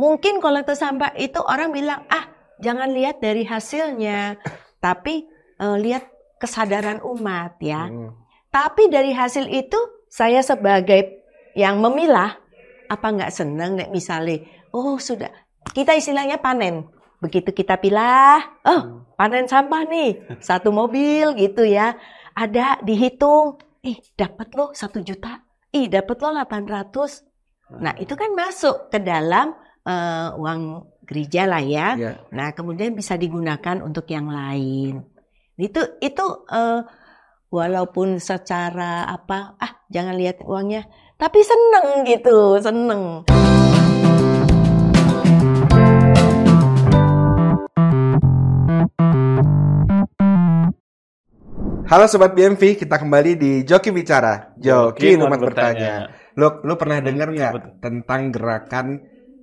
Mungkin kolektor sampah itu orang bilang, ah jangan lihat dari hasilnya, tapi uh, lihat kesadaran umat ya. Hmm. Tapi dari hasil itu saya sebagai yang memilah apa nggak seneng nek misalnya, oh sudah kita istilahnya panen. Begitu kita pilah, oh hmm. panen sampah nih satu mobil gitu ya. Ada dihitung, ih dapat loh satu juta, ih dapat loh delapan ratus Nah hmm. itu kan masuk ke dalam uh, uang gereja lah ya. Yeah. Nah, kemudian bisa digunakan untuk yang lain. Itu itu uh, walaupun secara apa ah jangan lihat uangnya, tapi seneng gitu, seneng. Halo sobat BMV, kita kembali di Joki Bicara. Joki, Joki umat bertanya. bertanya. Lu lu pernah dengar nggak tentang gerakan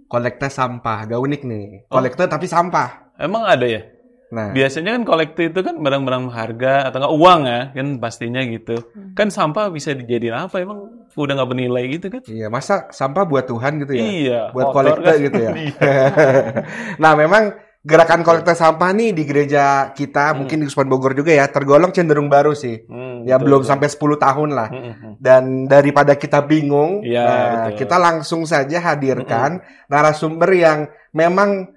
kolekte sampah. Gak unik nih. Oh. Kolekte oh. tapi sampah. Emang ada ya? Nah, biasanya kan kolekte itu kan barang-barang harga atau enggak uang ya, kan pastinya gitu. Hmm. Kan sampah bisa dijadiin apa emang udah nggak bernilai gitu kan? Iya, masa sampah buat Tuhan gitu ya? Iya. Buat kolekte kan? gitu ya. Iya. nah, memang gerakan kolektor sampah nih di gereja kita hmm. mungkin di Usman Bogor juga ya tergolong cenderung baru sih hmm, ya betul, belum betul. sampai 10 tahun lah hmm, hmm, hmm. dan daripada kita bingung ya, nah, kita langsung saja hadirkan hmm. hmm. narasumber yang memang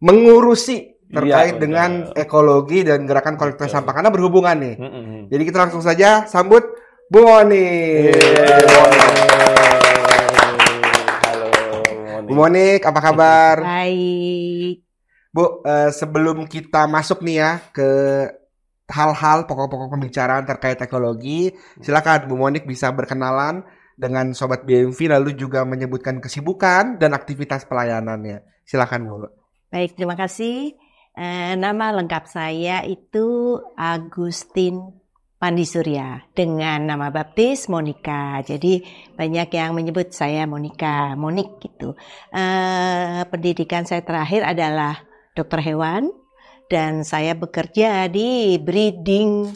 mengurusi iya, terkait ya, dengan ekologi dan gerakan kolektor betul. sampah karena berhubungan nih hmm. hmm jadi kita langsung saja sambut Bu Oni Bu Monik, apa kabar? Baik. Bu, uh, sebelum kita masuk nih ya ke hal-hal pokok-pokok pembicaraan terkait teknologi, silakan Bu Monik bisa berkenalan dengan sobat BMV lalu juga menyebutkan kesibukan dan aktivitas pelayanannya. Silakan Bu. Baik, terima kasih. Eh, nama lengkap saya itu Agustin Pandi dengan nama baptis Monika. Jadi banyak yang menyebut saya Monika, Monik gitu. Uh, pendidikan saya terakhir adalah dokter hewan dan saya bekerja di breeding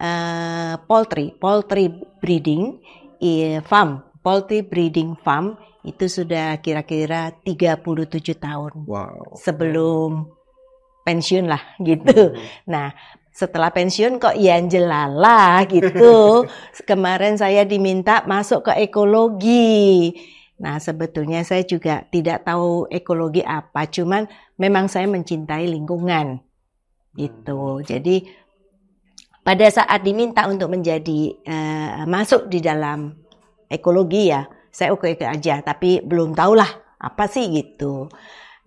uh, poultry, poultry breeding uh, farm, poultry breeding farm itu sudah kira-kira 37 tahun. Wow. Sebelum pensiun lah gitu. Hmm. Nah, setelah pensiun kok ya jelala gitu. Kemarin saya diminta masuk ke ekologi. Nah, sebetulnya saya juga tidak tahu ekologi apa, cuman memang saya mencintai lingkungan gitu. Hmm. Jadi pada saat diminta untuk menjadi uh, masuk di dalam ekologi ya, saya oke-oke aja, tapi belum lah apa sih gitu.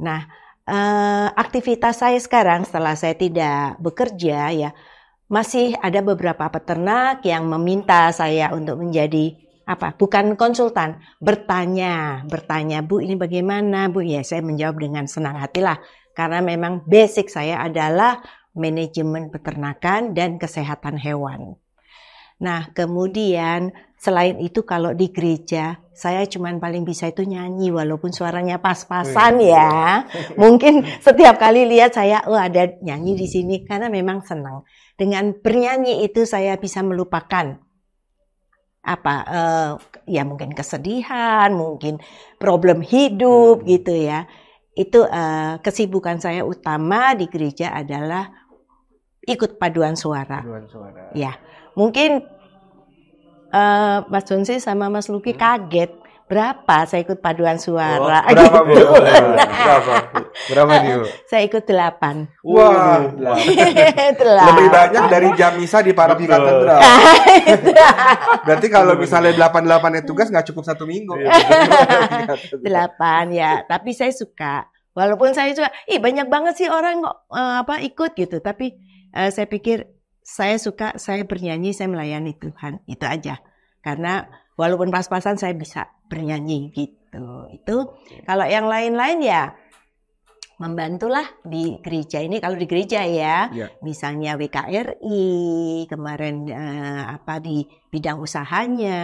Nah, uh, aktivitas saya sekarang setelah saya tidak bekerja ya, masih ada beberapa peternak yang meminta saya untuk menjadi apa bukan konsultan bertanya bertanya bu ini bagaimana bu ya saya menjawab dengan senang hati lah karena memang basic saya adalah manajemen peternakan dan kesehatan hewan. Nah, kemudian selain itu kalau di gereja saya cuman paling bisa itu nyanyi walaupun suaranya pas-pasan ya. Mungkin setiap kali lihat saya oh ada nyanyi di sini karena memang senang. Dengan bernyanyi itu saya bisa melupakan apa uh, ya mungkin kesedihan, mungkin problem hidup hmm. gitu ya. Itu uh, kesibukan saya utama di gereja adalah ikut paduan suara. Paduan suara. Ya, mungkin uh, Mas Donsi sama Mas Luki hmm. kaget berapa saya ikut paduan suara. Oh, berapa bu? berapa? Berapa Bu? Eh, saya ikut delapan. Wah, wow. delapan. Lebih banyak dari jam misa di para katedral. Berarti kalau misalnya delapan delapan itu tugas nggak cukup satu minggu. Iya, delapan ya, tapi saya suka. Walaupun saya suka, ih banyak banget sih orang uh, apa ikut gitu, tapi uh, saya pikir saya suka, saya bernyanyi, saya melayani Tuhan, itu aja. Karena walaupun pas-pasan saya bisa bernyanyi gitu. Itu kalau yang lain-lain ya membantulah di gereja ini kalau di gereja ya, ya. misalnya WKRI kemarin eh, apa di bidang usahanya.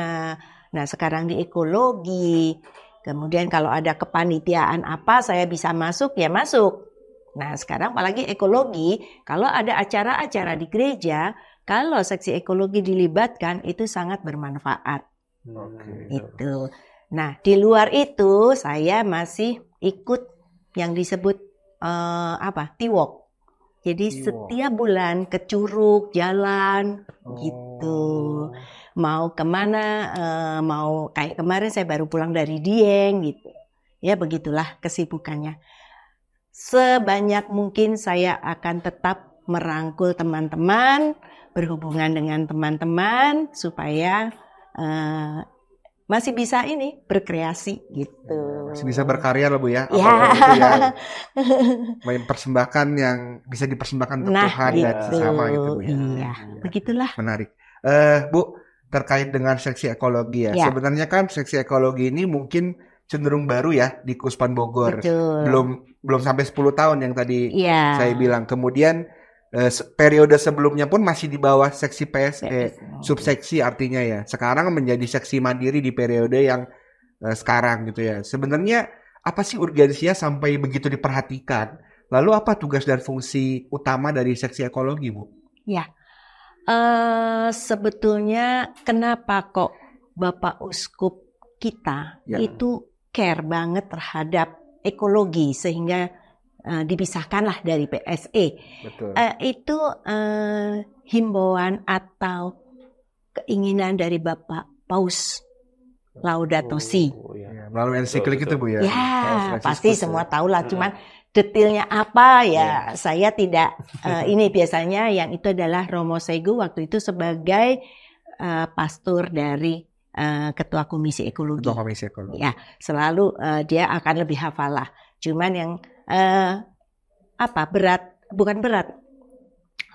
Nah, sekarang di ekologi. Kemudian kalau ada kepanitiaan apa saya bisa masuk ya masuk. Nah, sekarang apalagi ekologi, kalau ada acara-acara di gereja, kalau seksi ekologi dilibatkan itu sangat bermanfaat. Okay. Nah, itu. Gitu. Nah, di luar itu saya masih ikut yang disebut uh, apa? Tiwok. Jadi Tiwok. setiap bulan ke Curug jalan gitu. oh. gitu. Mau kemana? Uh, mau kayak kemarin saya baru pulang dari Dieng gitu. Ya begitulah kesibukannya. Sebanyak mungkin saya akan tetap merangkul teman-teman, berhubungan dengan teman-teman supaya uh, masih bisa ini berkreasi gitu. Masih bisa berkarya loh Bu ya. Iya. ya. Gitu ya? yang bisa dipersembahkan untuk nah, Tuhan gitu. dan sesama gitu Bu ya. Iya, begitulah. Menarik. Uh, Bu, terkait dengan seksi ekologi ya. ya. Sebenarnya kan seksi ekologi ini mungkin cenderung baru ya di Kuspan Bogor. Betul. Belum belum sampai 10 tahun yang tadi ya. saya bilang. Kemudian Eh, periode sebelumnya pun masih di bawah seksi PSE, PSE. subseksi artinya ya. Sekarang menjadi seksi mandiri di periode yang uh, sekarang gitu ya. Sebenarnya apa sih urgensinya sampai begitu diperhatikan? Lalu apa tugas dan fungsi utama dari seksi ekologi, Bu? Ya, uh, sebetulnya kenapa kok Bapak Uskup kita ya. itu care banget terhadap ekologi sehingga uh, dipisahkanlah dari PSE. Betul. Uh, itu uh, himbauan atau keinginan dari Bapak Paus Laudato Si. Oh, iya. iya melalui ensiklik itu Bu ya. Ya, pasti ya. semua tahu lah, cuman detailnya apa ya ya. saya tidak uh, ini biasanya yang itu adalah Romo Segu waktu itu sebagai uh, pastor dari ketua komisi ekologi. Ketua komisi ekologi. Ya, selalu uh, dia akan lebih hafal lah. Cuman yang eh, apa berat bukan berat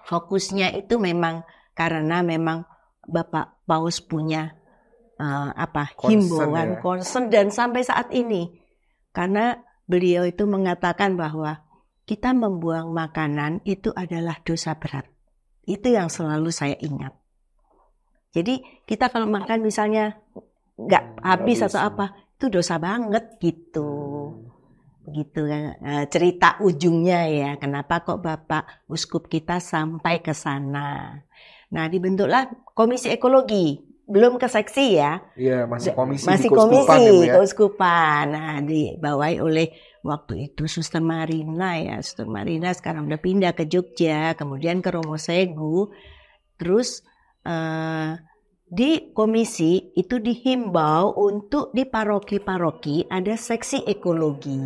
fokusnya itu memang karena memang Bapak Paus punya uh, apa concern, himbauan ya. concern dan sampai saat ini karena beliau itu mengatakan bahwa kita membuang makanan itu adalah dosa berat. Itu yang selalu saya ingat. Jadi kita kalau makan misalnya nggak hmm, habis, habis atau apa, itu dosa banget gitu. Hmm begitu eh, eh, cerita ujungnya ya kenapa kok bapak uskup kita sampai ke sana nah dibentuklah komisi ekologi belum ke seksi ya iya masih komisi masih di komisi ya, ya, keuskupan nah dibawahi oleh waktu itu Suster Marina ya Suster Marina sekarang udah pindah ke Jogja kemudian ke Romo Segu terus eh, di komisi itu dihimbau untuk di paroki-paroki ada seksi ekologi.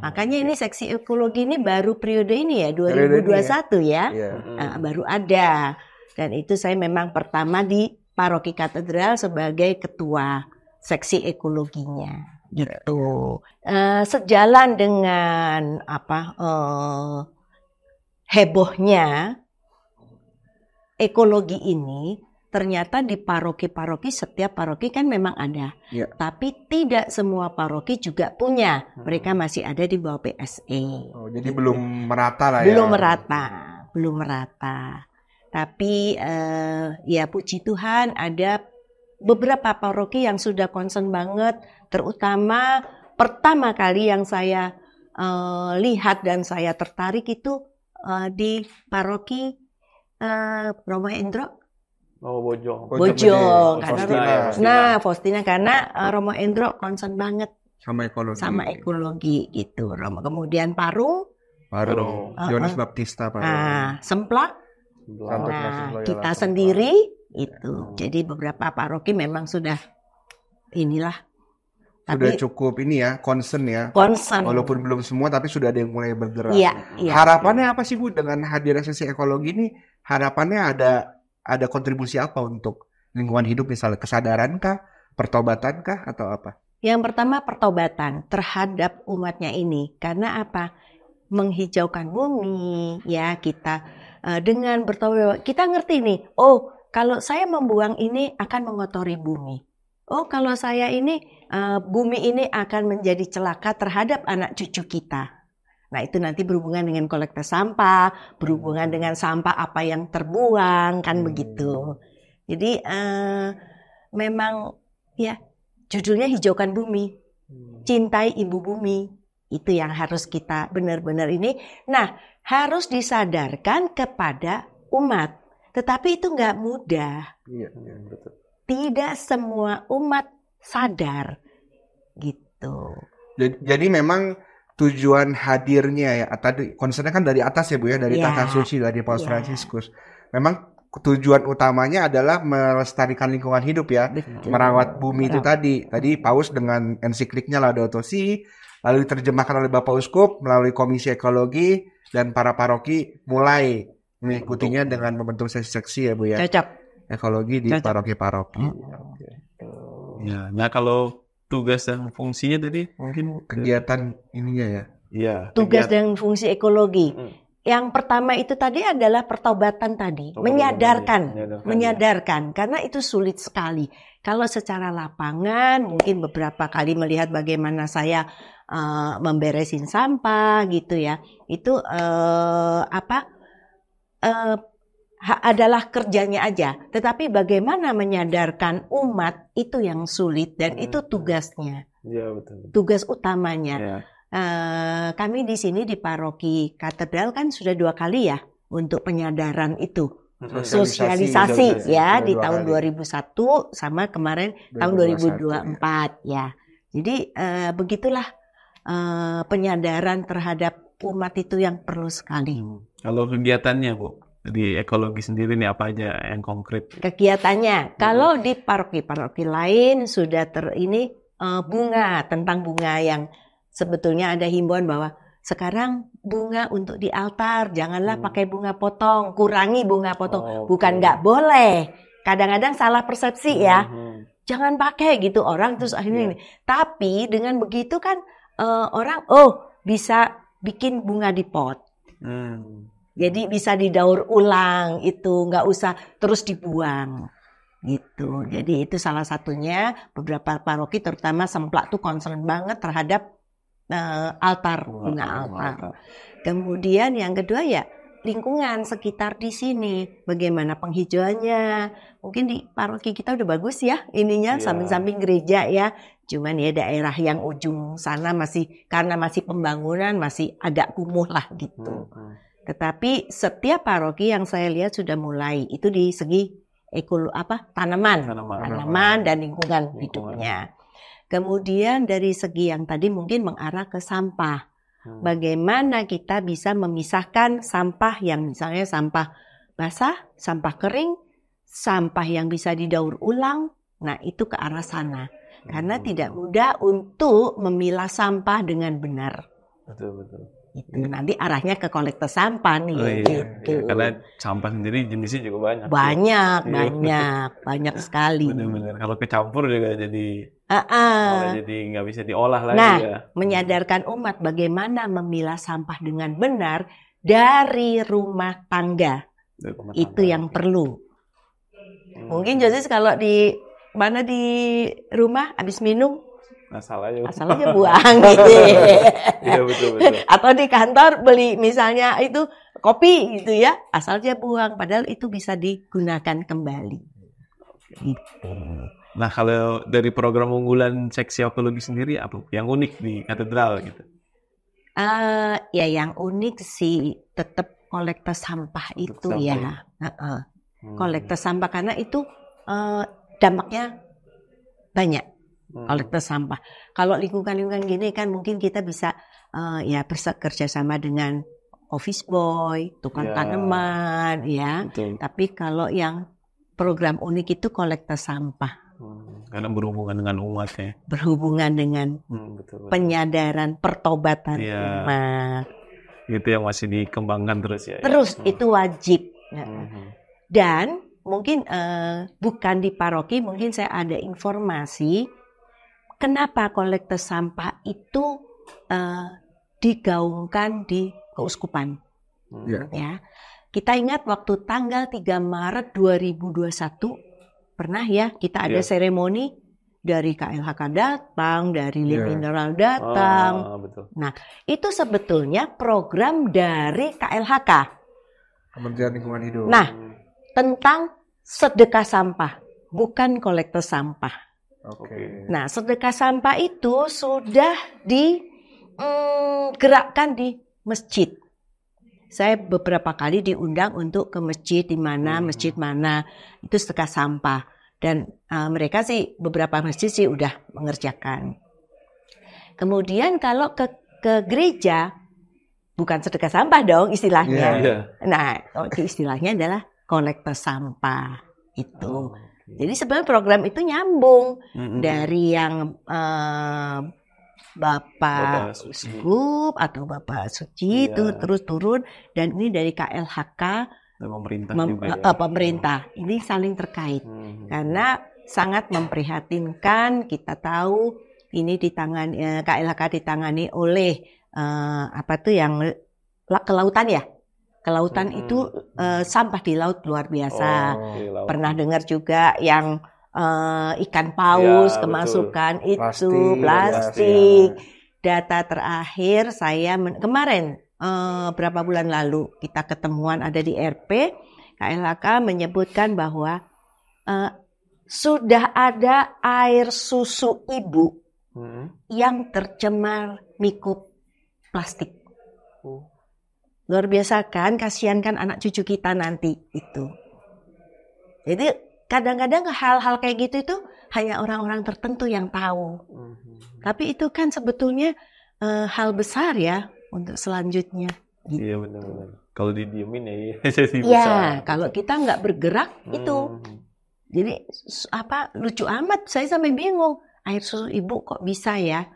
Makanya ini seksi ekologi ini baru periode ini ya 2021 ya. ya. Nah, baru ada. Dan itu saya memang pertama di paroki katedral sebagai ketua seksi ekologinya gitu. Uh, sejalan dengan apa uh, hebohnya ekologi ini ternyata di paroki-paroki setiap paroki kan memang ada, ya. tapi tidak semua paroki juga punya. Hmm. Mereka masih ada di bawah PSE. Oh, jadi jadi belum gitu. merata lah belum ya. Belum merata, belum merata. Tapi eh, ya puji Tuhan ada beberapa paroki yang sudah concern banget, terutama pertama kali yang saya eh, lihat dan saya tertarik itu eh, di paroki uh, eh, Romo Endro Oh Bojong. Bojong, Bojong. Iya, iya, karena Faustina, ya, Faustina. Nah Faustina karena uh, Romo Endro concern banget sama ekologi. Sama ekologi gitu Romo. Kemudian Paru. Paru. Uh, Yohanes uh, uh-uh. Baptista Paru. Nah semplak. Nah, nah kita sendiri itu. Ya. Jadi beberapa paroki memang sudah inilah. Tapi, sudah cukup ini ya concern ya. Concern. Walaupun belum semua tapi sudah ada yang mulai bergerak. Ya, ya, Harapannya ya. apa sih Bu dengan hadirnya sesi ekologi ini? Harapannya ada ada kontribusi apa untuk lingkungan hidup misalnya kesadaran kah, pertobatan atau apa? Yang pertama pertobatan terhadap umatnya ini karena apa? Menghijaukan bumi ya kita eh, dengan bertobat kita ngerti nih. Oh, kalau saya membuang ini akan mengotori bumi. Oh, kalau saya ini eh, bumi ini akan menjadi celaka terhadap anak cucu kita Nah, itu nanti berhubungan dengan kolektor sampah, berhubungan hmm. dengan sampah apa yang terbuang, kan hmm. begitu. Jadi, uh, memang ya, judulnya "Hijaukan Bumi", hmm. "Cintai Ibu Bumi", itu yang harus kita benar-benar ini. Nah, harus disadarkan kepada umat, tetapi itu nggak mudah. Iya, iya, betul. Tidak semua umat sadar gitu. Jadi, jadi memang tujuan hadirnya ya ah, tadi concernnya kan dari atas ya bu ya dari yeah. Iya. tata suci dari Paus yeah. Franciscus memang tujuan utamanya adalah melestarikan lingkungan hidup ya Betul. merawat bumi Betul. itu tadi tadi Paus dengan ensikliknya Laudato Si lalu diterjemahkan oleh Bapak Uskup melalui Komisi Ekologi dan para paroki mulai mengikutinya dengan membentuk seksi-seksi ya bu ya Cacap. ekologi di paroki-paroki ya nah kalau tugas dan fungsinya tadi mungkin kegiatan ininya ya. Iya. Tugas kegiatan. dan fungsi ekologi. Hmm. Yang pertama itu tadi adalah pertobatan tadi, oh, menyadarkan, menyadarkan, menyadarkan ya. karena itu sulit sekali. Kalau secara lapangan mungkin beberapa kali melihat bagaimana saya uh, memberesin sampah gitu ya. Itu uh, apa? Uh, adalah kerjanya aja, tetapi bagaimana menyadarkan umat itu yang sulit dan itu hmm. tugasnya. Ya, betul. Tugas utamanya. Ya. Eh, kami di sini di paroki katedral kan sudah dua kali ya untuk penyadaran itu. Hmm, sosialisasi, sosialisasi ya di tahun 2001 2001 sama kemarin 2021, tahun 2024 ya. ya. Jadi uh, begitulah uh, penyadaran terhadap umat itu yang perlu sekali. Hmm. Kalau kegiatannya, Bu? di ekologi sendiri nih apa aja yang konkret? Kegiatannya, hmm. kalau di paroki-paroki lain sudah ter ini uh, bunga tentang bunga yang sebetulnya ada himbauan bahwa sekarang bunga untuk di altar janganlah hmm. pakai bunga potong, kurangi bunga potong, oh, okay. bukan nggak boleh. Kadang-kadang salah persepsi ya, hmm, hmm. jangan pakai gitu orang terus akhirnya yeah. Tapi dengan begitu kan uh, orang oh bisa bikin bunga di pot. Hmm jadi bisa didaur ulang itu, nggak usah terus dibuang gitu. Jadi itu salah satunya beberapa paroki terutama Semplak tuh concern banget terhadap uh, altar oh, bunga altar. Kemudian yang kedua ya lingkungan sekitar di sini, bagaimana penghijauannya. Mungkin di paroki kita udah bagus ya ininya iya. samping-samping yeah. gereja ya. Cuman ya daerah yang ujung sana masih karena masih pembangunan masih agak kumuh lah gitu. Hmm. Tetapi setiap paroki yang saya lihat sudah mulai itu di segi ekolo apa tanaman, tanaman, tanaman dan lingkungan, lingkungan hidupnya. Kemudian dari segi yang tadi mungkin mengarah ke sampah. Hmm. Bagaimana kita bisa memisahkan sampah yang misalnya sampah basah, sampah kering, sampah yang bisa didaur ulang. Nah, itu ke arah sana. Karena hmm. tidak mudah untuk memilah sampah dengan benar. Betul, betul. Gitu. Nah, nanti arahnya ke kolektor sampah nih. Oh, iya, gitu. ya, Karena sampah sendiri jenisnya juga banyak. Banyak, ya. banyak, banyak sekali. Benar-benar. Kalau kecampur juga jadi Uh, uh. Jadi nggak bisa diolah lagi. Nah, ya. menyadarkan umat bagaimana memilah sampah dengan benar dari rumah tangga. Dari rumah tangga. Itu yang perlu. Hmm. Mungkin Jose kalau di mana di rumah habis minum asal aja asal aja buang gitu ya. iya betul, betul. atau di kantor beli misalnya itu kopi gitu ya asal aja buang padahal itu bisa digunakan kembali gitu nah kalau dari program unggulan seksi ekologi sendiri apa yang unik di katedral gitu uh, ya yang unik sih tetap kolektor sampah itu sampah. ya uh -uh. kolektor sampah karena itu uh, dampaknya banyak hmm. kolektor sampah. Kalau lingkungan-lingkungan gini kan mungkin kita bisa uh, ya bersekerja sama dengan office boy, tukang ya. tanaman, ya. Betul. Tapi kalau yang program unik itu kolektor sampah. Hmm, karena berhubungan dengan umat ya. Berhubungan dengan hmm, betul, betul. penyadaran, pertobatan ya. umat. Itu yang masih dikembangkan terus ya. ya. Terus ya. itu wajib. Ya. Hmm, hmm. Dan mungkin uh, bukan di paroki, mungkin saya ada informasi Kenapa kolekte sampah itu uh, digaungkan di keuskupan? Yeah. Ya. Kita ingat waktu tanggal 3 Maret 2021 pernah ya kita ada yeah. seremoni dari KLHK datang, dari Lead yeah. Mineral datang. Ah, betul. Nah, itu sebetulnya program dari KLHK. Kementerian Lingkungan Hidup. Nah, tentang sedekah sampah, bukan kolektor sampah. Okay. Nah, sedekah sampah itu sudah digerakkan mm, di masjid. Saya beberapa kali diundang untuk ke masjid di mana, hmm. masjid mana itu sedekah sampah dan uh, mereka sih beberapa masjid sih udah mengerjakan. Kemudian kalau ke ke gereja bukan sedekah sampah dong istilahnya. Yeah, yeah. Nah, istilahnya adalah kolektor sampah itu. Oh. Jadi sebenarnya program itu nyambung mm-hmm. dari yang uh, Bapak, Bapak Skup atau Bapak Suci iya. itu terus turun dan ini dari KLHK pemerintah mem- juga eh, ya. Eh, pemerintah. Ini saling terkait. Hmm. Karena sangat memprihatinkan kita tahu ini di ditangani KLHK ditangani oleh uh, apa tuh yang kelautan ya? kelautan hmm. itu uh, sampah di laut luar biasa. Oh, laut. Pernah dengar juga yang uh, ikan paus ya, kemasukan betul. itu plastik. plastik. Ya. Data terakhir saya kemarin uh, berapa bulan lalu kita ketemuan ada di RP KLHK menyebutkan bahwa uh, sudah ada air susu ibu hmm. yang tercemar mikroplastik. Oh. Luar biasa kan, kasihan kan anak cucu kita nanti itu. Jadi kadang-kadang hal-hal kayak gitu itu hanya orang-orang tertentu yang tahu. Mm-hmm. Tapi itu kan sebetulnya uh, hal besar ya untuk selanjutnya. Gitu. Iya benar-benar. Kalau didiemin ya, iya. ya kalau kita nggak bergerak hmm. itu, mm-hmm. jadi apa lucu amat. Saya sampai bingung air susu ibu kok bisa ya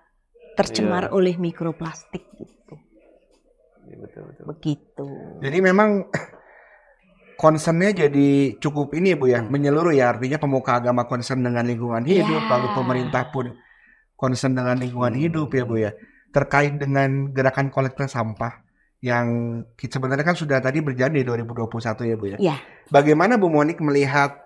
tercemar iya. oleh mikroplastik. Gitu betul betul. Begitu. Jadi memang concernnya jadi cukup ini ya bu ya menyeluruh ya artinya pemuka agama concern dengan lingkungan hidup yeah. lalu pemerintah pun concern dengan lingkungan hidup ya bu ya terkait dengan gerakan kolektor sampah yang sebenarnya kan sudah tadi berjalan di 2021 ya bu ya. ya. Bagaimana bu Monik melihat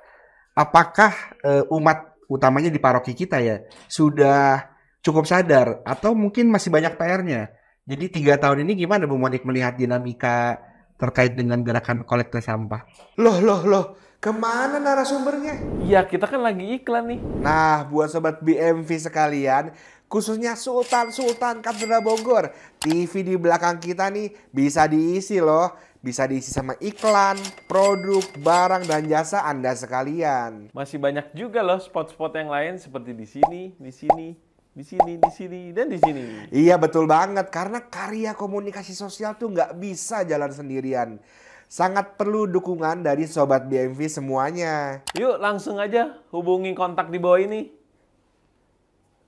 apakah uh, umat utamanya di paroki kita ya sudah cukup sadar atau mungkin masih banyak PR-nya? Jadi tiga tahun ini gimana Bu Monik melihat dinamika terkait dengan gerakan kolektor sampah? Loh, loh, loh. Kemana narasumbernya? Ya kita kan lagi iklan nih. Nah buat sobat BMV sekalian, khususnya Sultan-Sultan Katedral Bogor, TV di belakang kita nih bisa diisi loh. Bisa diisi sama iklan, produk, barang, dan jasa Anda sekalian. Masih banyak juga loh spot-spot yang lain seperti di sini, di sini, di sini, di sini, dan di sini. Iya betul banget, karena karya komunikasi sosial tuh nggak bisa jalan sendirian. Sangat perlu dukungan dari Sobat BMV semuanya. Yuk langsung aja hubungi kontak di bawah ini.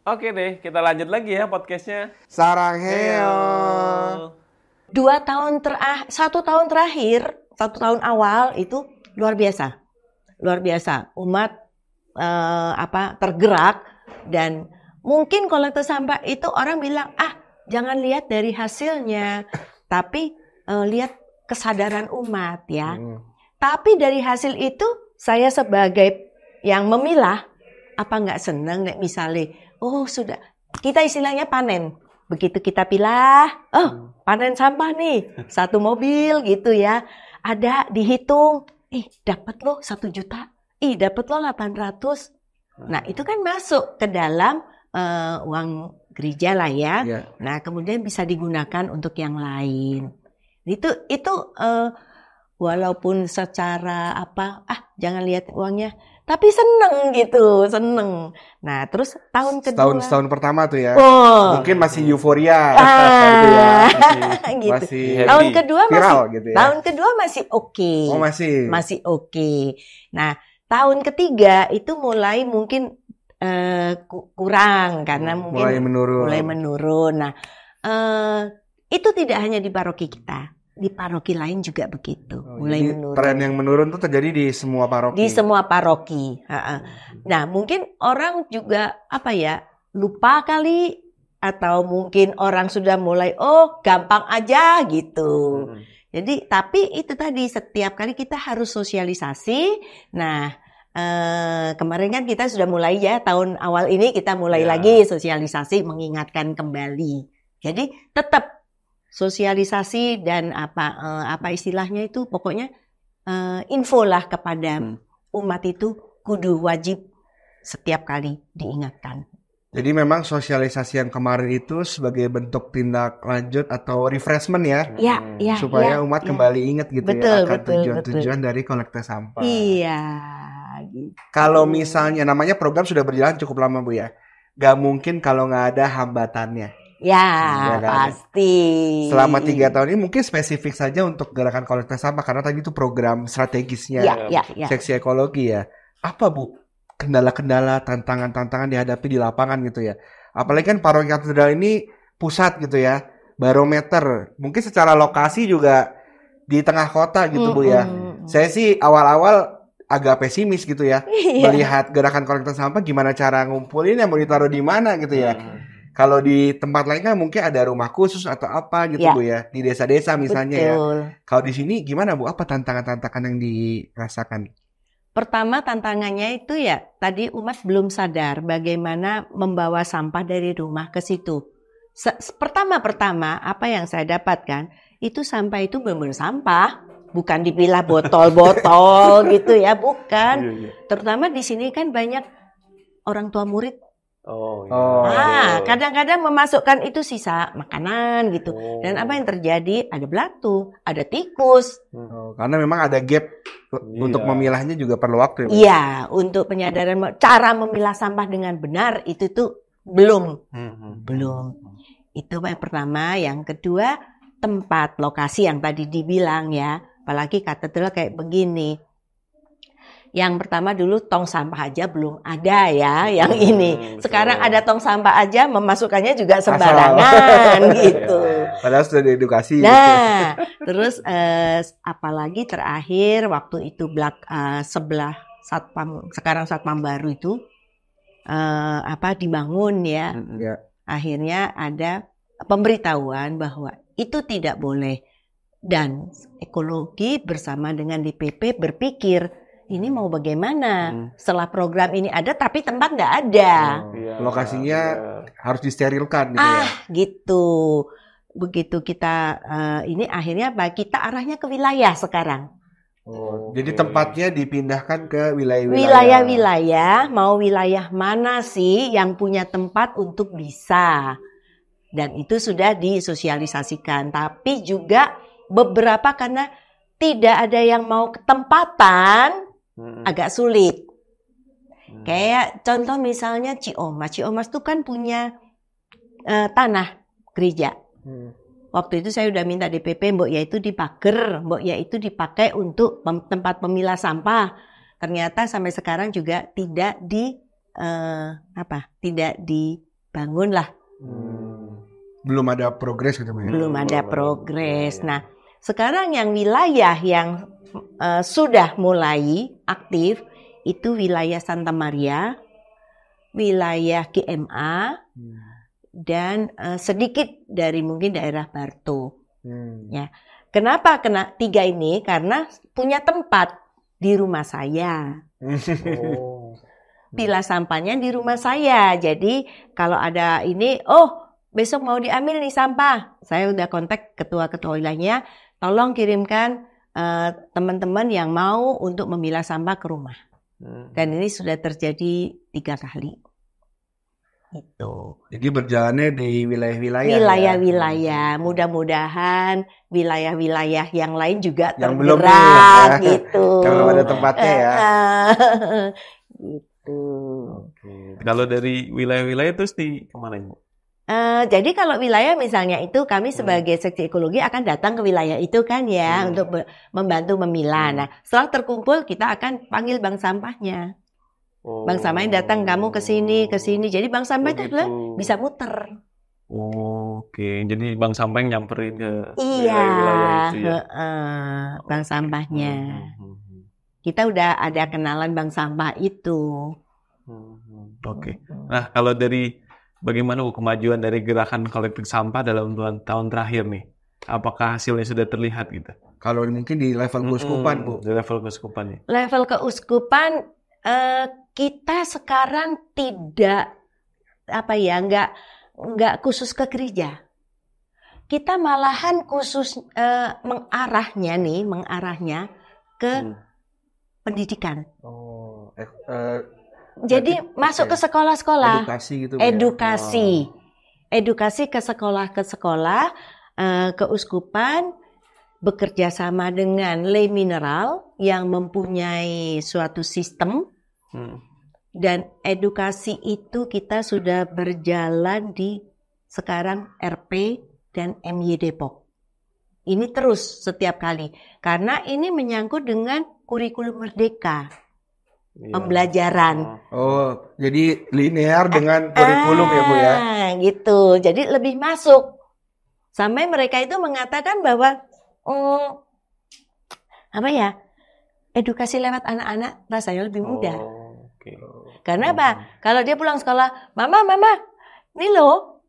Oke deh, kita lanjut lagi ya podcastnya. Sarang Heo. Dua tahun terakhir, satu tahun terakhir, satu tahun awal itu luar biasa. Luar biasa, umat uh, apa tergerak dan Mungkin kolektor sampah itu orang bilang, ah jangan lihat dari hasilnya, tapi uh, lihat kesadaran umat ya. Hmm. Tapi dari hasil itu saya sebagai yang memilah apa nggak seneng nek misalnya, oh sudah kita istilahnya panen. Begitu kita pilah, oh hmm. panen sampah nih satu mobil gitu ya. Ada dihitung, ih dapat loh satu juta, ih dapat loh 800. Nah hmm. itu kan masuk ke dalam uh, uang gereja lah ya. Yeah. Nah, kemudian bisa digunakan untuk yang lain. Itu itu uh, walaupun secara apa ah jangan lihat uangnya tapi seneng gitu, seneng. Nah, terus tahun kedua. Tahun tahun pertama tuh ya. Oh. Mungkin masih euforia. Ah. gitu ya. Masih, gitu. masih happy. Tahun kedua Viral, masih gitu ya. Tahun kedua masih oke. Okay. Oh, masih. Masih oke. Okay. Nah, tahun ketiga itu mulai mungkin uh, kurang karena hmm, mungkin mulai menurun. Mulai menurun. Nah, uh, itu tidak hanya di paroki kita, di paroki lain juga begitu. Oh, mulai jadi menurun. Tren yang menurun itu terjadi di semua paroki. Di semua paroki. Hmm. Nah, mungkin orang juga apa ya lupa kali atau mungkin orang sudah mulai oh gampang aja gitu. Hmm. Jadi tapi itu tadi setiap kali kita harus sosialisasi. Nah Uh, kemarin kan kita sudah mulai ya tahun awal ini kita mulai ya. lagi sosialisasi mengingatkan kembali. Jadi tetap sosialisasi dan apa uh, apa istilahnya itu pokoknya uh, info lah kepada hmm. umat itu kudu wajib setiap kali diingatkan. Jadi memang sosialisasi yang kemarin itu sebagai bentuk tindak lanjut atau refreshment ya, ya, ya hmm. supaya ya, umat ya. kembali ingat gitu ya betul, ya akan tujuan-tujuan dari kolektor sampah. Iya lagi. Kalau misalnya namanya program sudah berjalan cukup lama Bu ya. Gak mungkin kalau nggak ada hambatannya. Ya, nah, pasti. Selama tiga tahun ini mungkin spesifik saja untuk gerakan kolektif sampah karena tadi itu program strategisnya ya, ya, ya. seksi ekologi ya. Apa Bu kendala-kendala, tantangan-tantangan dihadapi di lapangan gitu ya. Apalagi kan paroki Katedral ini pusat gitu ya, barometer. Mungkin secara lokasi juga di tengah kota gitu mm -hmm. Bu ya. Saya sih awal-awal agak pesimis gitu ya iya. melihat gerakan kolektor sampah gimana cara ngumpulin yang mau ditaruh di mana gitu ya. Hmm. Kalau di tempat lain kan mungkin ada rumah khusus atau apa gitu ya. Bu ya di desa-desa misalnya ya. Betul. ya. Kalau di sini gimana Bu apa tantangan-tantangan yang dirasakan? Pertama tantangannya itu ya tadi umat belum sadar bagaimana membawa sampah dari rumah ke situ. Pertama-pertama apa yang saya dapatkan itu sampah itu benar sampah bukan dipilah botol-botol gitu ya, bukan. Iya, iya. Terutama di sini kan banyak orang tua murid. Oh. Iya. Oh, ah, iya. kadang-kadang memasukkan itu sisa makanan gitu. Oh. Dan apa yang terjadi? Ada belatu, ada tikus. Hmm. Oh, karena memang ada gap iya. untuk memilahnya juga perlu waktu. Ya? Iya, untuk penyadaran cara memilah sampah dengan benar itu tuh belum, hmm, hmm. belum. Itu yang pertama. Yang kedua tempat lokasi yang tadi dibilang ya apalagi kata katedral kayak begini. Yang pertama dulu tong sampah aja belum ada ya hmm, yang ini. Sekarang Sekarang ada tong sampah aja memasukkannya juga sembarangan gitu. Ya, padahal sudah diedukasi. Nah, gitu. terus eh, apalagi terakhir waktu itu belak eh, sebelah satpam sekarang satpam baru itu eh, apa dibangun ya. Hmm, ya. Akhirnya ada pemberitahuan bahwa itu tidak boleh dan ekologi bersama dengan DPP berpikir ini mau bagaimana hmm. setelah program ini ada tapi tempat nggak ada oh, iya, lokasinya iya. harus disterilkan gitu ah ya. gitu begitu kita uh, ini akhirnya apa? kita arahnya ke wilayah sekarang Oh, okay. Jadi tempatnya dipindahkan ke wilayah-wilayah. Wilayah-wilayah, mau wilayah mana sih yang punya tempat untuk bisa? Dan itu sudah disosialisasikan, tapi juga beberapa karena tidak ada yang mau ketempatan hmm. agak sulit. Hmm. Kayak contoh misalnya Ciomas. Ciomas tuh kan punya uh, tanah gereja. Hmm. Waktu itu saya udah minta DPP, mbok yaitu dipager, mbok yaitu dipakai untuk tempat pemilah sampah. Ternyata sampai sekarang juga tidak di uh, apa? Tidak dibangun lah. Hmm. Belum ada progres gitu ya? Belum ada progres. Ya. Nah, sekarang yang wilayah yang uh, sudah mulai aktif itu wilayah Santa Maria, wilayah KMA, hmm. dan uh, sedikit dari mungkin daerah Barto. Hmm. Ya, kenapa kena tiga ini? Karena punya tempat di rumah saya. Oh. sampahnya di rumah saya, jadi kalau ada ini, oh besok mau diambil nih sampah, saya udah kontak ketua-ketua wilayahnya tolong kirimkan eh, teman-teman uh, yang mau untuk memilah sampah ke rumah. Hmm. Dan ini sudah terjadi tiga kali. Itu. Jadi berjalannya di wilayah-wilayah. Ya? Wilayah-wilayah. Ya? Mudah-mudahan wilayah-wilayah yang lain juga yang belum, ya. gitu. Kalau ada tempatnya ya. gitu. Oke. Kalau dari wilayah-wilayah terus di kemana ibu? Uh, jadi kalau wilayah misalnya itu kami hmm. sebagai seksi ekologi akan datang ke wilayah itu kan ya hmm. untuk membantu memilah. Hmm. Nah, setelah terkumpul kita akan panggil bank sampahnya. Oh. Bank sampahnya datang kamu ke sini, ke oh. sini. Jadi bank sampah itu oh, adalah gitu. bisa muter. Oh, Oke, okay. jadi bank sampah yang nyamperin ke iya, wilayah itu ya. Uh, bank sampahnya. Hmm, hmm, kita udah ada kenalan bank sampah itu. Oke. Okay. Nah, kalau dari bagaimana Bu kemajuan dari gerakan kolektif sampah dalam tahun, tahun terakhir nih? Apakah hasilnya sudah terlihat gitu? Kalau mungkin di level keuskupan, -hmm. Bu. Di level keuskupan ya. Level keuskupan eh, kita sekarang tidak apa ya, nggak nggak khusus ke gereja. Kita malahan khusus eh, mengarahnya nih, mengarahnya ke hmm. pendidikan. Oh, eh, eh jadi Berarti, masuk okay. ke sekolah-sekolah. Edukasi gitu. Ya? Edukasi. Ya? Oh. Edukasi ke sekolah ke sekolah, uh, eh, keuskupan bekerja sama dengan Le Mineral yang mempunyai suatu sistem. Hmm. Dan edukasi itu kita sudah berjalan di sekarang RP dan MY Depok. Ini terus setiap kali karena ini menyangkut dengan kurikulum merdeka. Iya. Pembelajaran. Oh, jadi linear eh, dengan kurikulum ya Bu ya. Eh, gitu. Jadi lebih masuk. Sampai mereka itu mengatakan bahwa oh apa ya? Edukasi lewat anak-anak rasanya lebih mudah. Oh, okay. Karena hmm. apa? Kalau dia pulang sekolah, "Mama, mama, ini loh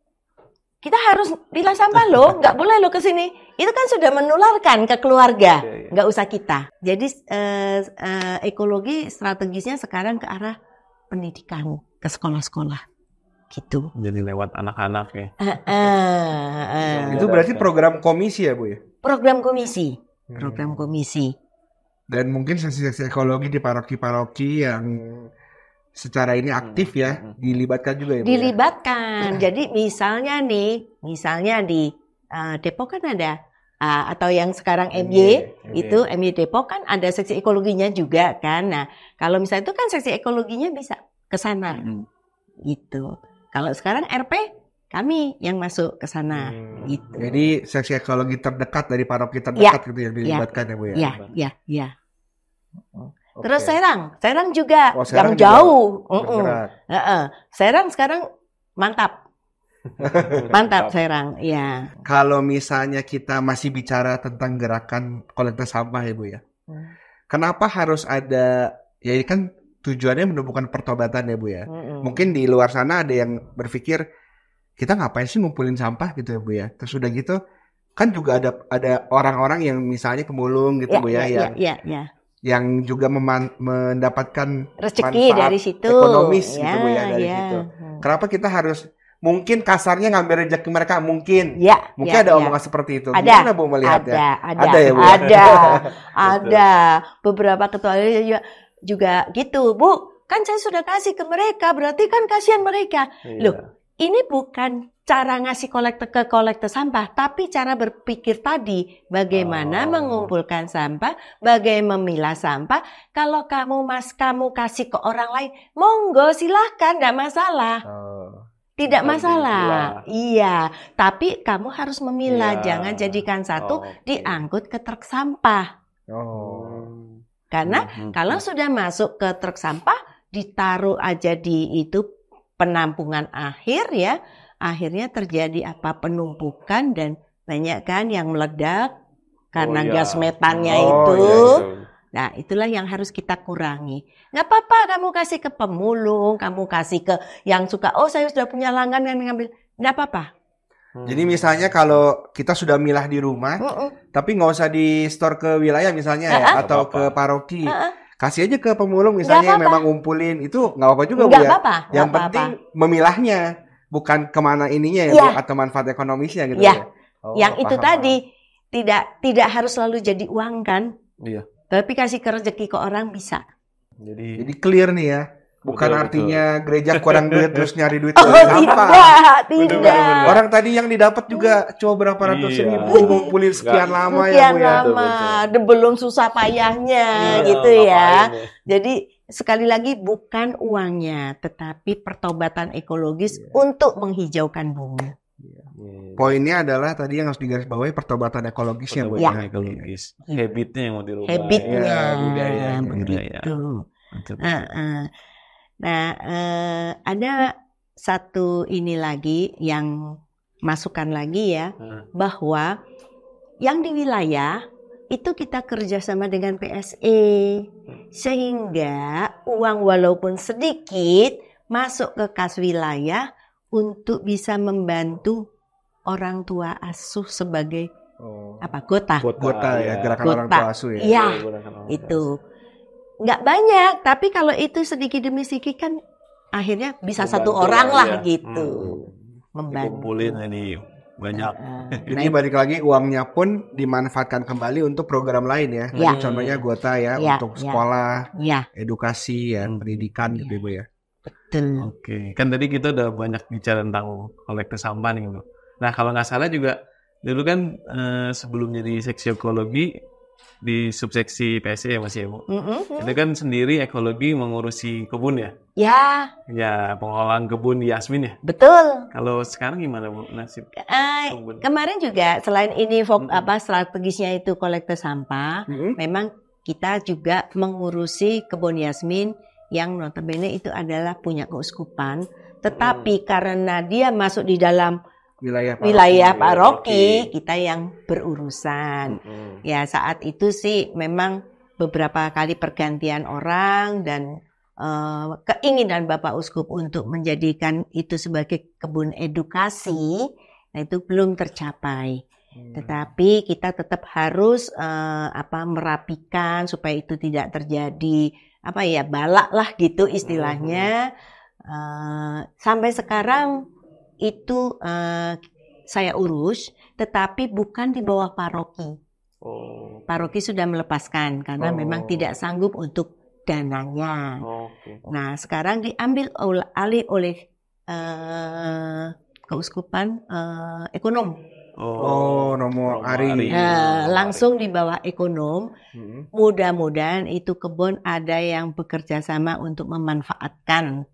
kita harus bilang sampah loh, nggak boleh lo ke sini itu kan sudah menularkan ke keluarga, ya, nggak usah kita. Jadi eh, eh, ekologi strategisnya sekarang ke arah pendidikan, ke sekolah-sekolah gitu. Jadi lewat anak-anak ya. Uh, uh, uh. Itu berarti program komisi ya bu ya? Program komisi, hmm. program komisi. Dan mungkin sesi-sesi ekologi di paroki-paroki yang secara ini aktif ya hmm. Hmm. dilibatkan juga ya. Bu, ya? dilibatkan. Ya? Jadi misalnya nih, misalnya di uh, Depok kan ada uh, atau yang sekarang MY, itu MY Depok kan ada seksi ekologinya juga kan. Nah, kalau misalnya itu kan seksi ekologinya bisa ke sana. Hmm. Gitu. Kalau sekarang RP kami yang masuk ke sana hmm. gitu. Jadi seksi ekologi terdekat dari paroki terdekat ya. gitu ya, yang ya. dilibatkan ya, ya Bu ya. Iya, iya, iya. Okay. Oh, Terus Serang, Serang juga oh, Serang yang juga jauh. Uh -uh. Uh -uh. Serang sekarang mantap Mantap Serang, ya. Kalau misalnya kita masih bicara tentang gerakan kolektor sampah ya Bu ya. Hmm. Kenapa harus ada ya ini kan tujuannya menemukan pertobatan ya Bu ya. Hmm. Mungkin di luar sana ada yang berpikir kita ngapain sih ngumpulin sampah gitu ya Bu ya. Terus sudah gitu kan juga ada ada orang-orang yang misalnya pemulung gitu ya, Bu ya, ya, ya yang ya, ya, yang juga mendapatkan rezeki dari situ ekonomis gitu, ya, gitu Bu ya dari ya. situ. Hmm. Kenapa kita harus mungkin kasarnya ngambil rezeki mereka mungkin. Ya, mungkin ya, ada ya. omongan seperti itu. Ada. Gimana Bu melihatnya? Ada, ada. Ada ya Bu. Ya? Ada. ada. Beberapa ketua juga, juga gitu, Bu. Kan saya sudah kasih ke mereka, berarti kan kasihan mereka. Iya. Loh, ini bukan cara ngasih kolektor ke kolektor sampah, tapi cara berpikir tadi bagaimana oh. mengumpulkan sampah, bagaimana memilah sampah. Kalau kamu mas kamu kasih ke orang lain, monggo silahkan, nggak masalah. Oh. Tidak masalah. Iya, tapi kamu harus memilah, ya. jangan jadikan satu oh, okay. diangkut ke truk sampah. Oh. Karena mm -hmm. kalau hmm. sudah masuk ke truk sampah, ditaruh aja di itu penampungan akhir ya. Akhirnya terjadi apa penumpukan dan banyak kan yang meledak karena oh, iya. gas metannya oh, itu. Iya, itu iya. Nah, itulah yang harus kita kurangi. Nggak apa-apa, kamu kasih ke pemulung, kamu kasih ke yang suka, oh saya sudah punya langganan yang ngambil. Nggak apa-apa. Hmm. Jadi misalnya kalau kita sudah milah di rumah, uh -uh. tapi nggak usah di store ke wilayah misalnya uh -uh. ya, atau ke paroki. Uh -uh. Kasih aja ke pemulung misalnya yang memang ngumpulin, itu nggak apa-apa juga gak Bu ya. Apa -apa. Yang penting apa -apa. memilahnya, bukan kemana ininya ya, ya. Bu, iya. atau manfaat ekonomisnya gitu ya. ya. Oh, yang paham, itu tadi, tidak tidak harus selalu jadi uang kan. Iya. Tapi kasih ke rezeki ke orang bisa. Jadi, Jadi clear nih ya. Bukan betul, artinya betul. gereja kurang duit terus nyari duit oh, Tidak, tidak. Orang tadi yang didapat juga coba berapa ratus iya. ribu ngumpulin sekian Gak, lama sekian ya Bu ya. lama, belum susah payahnya iya, gitu ya. Ini. Ya? Jadi sekali lagi bukan uangnya, tetapi pertobatan ekologis iya. untuk menghijaukan bumi. Yeah. Poinnya adalah tadi yang harus digarisbawahi pertobatan ekologisnya pertobatan ya. ekologis. Habitnya yang mau dirubah. Habitnya, ya, budaya, budaya. Iya. Begitu. Nah, eh, nah uh, ada satu ini lagi yang masukan lagi ya hmm. bahwa yang di wilayah itu kita kerjasama dengan PSE sehingga uang walaupun sedikit masuk ke kas wilayah untuk bisa membantu orang tua asuh sebagai oh. apa gota gota, ya iya. gerakan kota. orang tua asuh ya, ya, ya itu nggak banyak tapi kalau itu sedikit demi sedikit kan akhirnya bisa Membantu satu orang ya. lah iya. gitu hmm. membantu ini banyak. Uh, nah, Jadi nah, balik lagi uangnya pun dimanfaatkan kembali untuk program lain ya. Iya. ya. Contohnya gota ya, ya untuk sekolah, ya. edukasi ya, hmm. pendidikan gitu ya, ya. Betul. Oke, kan tadi kita udah banyak bicara tentang kolektor sampah nih, Nah kalau nggak salah juga dulu kan eh, sebelum jadi seksi ekologi di subseksi PSE ya Mas Ibu ya, Mm -hmm. Itu kan sendiri ekologi mengurusi kebun ya? Ya. Ya pengolahan kebun di Yasmin ya? Betul. Kalau sekarang gimana Bu nasib uh, kebun? Kemarin juga selain ini mm -hmm. apa strategisnya itu kolektor sampah, mm -hmm. memang kita juga mengurusi kebun Yasmin yang notabene itu adalah punya keuskupan. Tetapi hmm. karena dia masuk di dalam wilayah paroki, wilayah paroki kita yang berurusan. Hmm. Ya saat itu sih memang beberapa kali pergantian orang dan uh, keinginan Bapak Uskup untuk menjadikan itu sebagai kebun edukasi, nah itu belum tercapai. Mm. Tetapi kita tetap harus uh, apa merapikan supaya itu tidak terjadi apa ya balak lah gitu istilahnya. Uh, sampai sekarang itu uh, saya urus, tetapi bukan di bawah paroki. Oh. Paroki sudah melepaskan karena oh. memang tidak sanggup untuk dananya. Oh, okay. Nah, sekarang diambil alih oleh uh, keuskupan uh, ekonom. Oh, oh nomor ini. Uh, langsung di bawah ekonom. Hmm. Mudah-mudahan itu kebun ada yang bekerja sama untuk memanfaatkan.